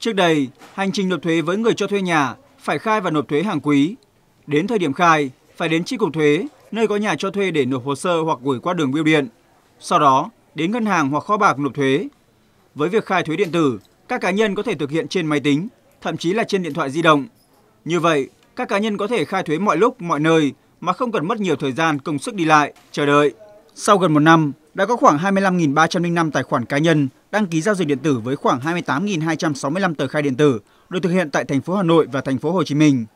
Trước đây, hành trình nộp thuế với người cho thuê nhà phải khai và nộp thuế hàng quý. Đến thời điểm khai, phải đến chi cục thuế, nơi có nhà cho thuê để nộp hồ sơ hoặc gửi qua đường bưu điện. Sau đó, đến ngân hàng hoặc kho bạc nộp thuế. Với việc khai thuế điện tử, các cá nhân có thể thực hiện trên máy tính, thậm chí là trên điện thoại di động. Như vậy, các cá nhân có thể khai thuế mọi lúc, mọi nơi mà không cần mất nhiều thời gian, công sức đi lại, chờ đợi. Sau gần một năm, đã có khoảng 25.305 tài khoản cá nhân đăng ký giao dịch điện tử với khoảng 28.265 tờ khai điện tử được thực hiện tại thành phố Hà Nội và thành phố Hồ Chí Minh.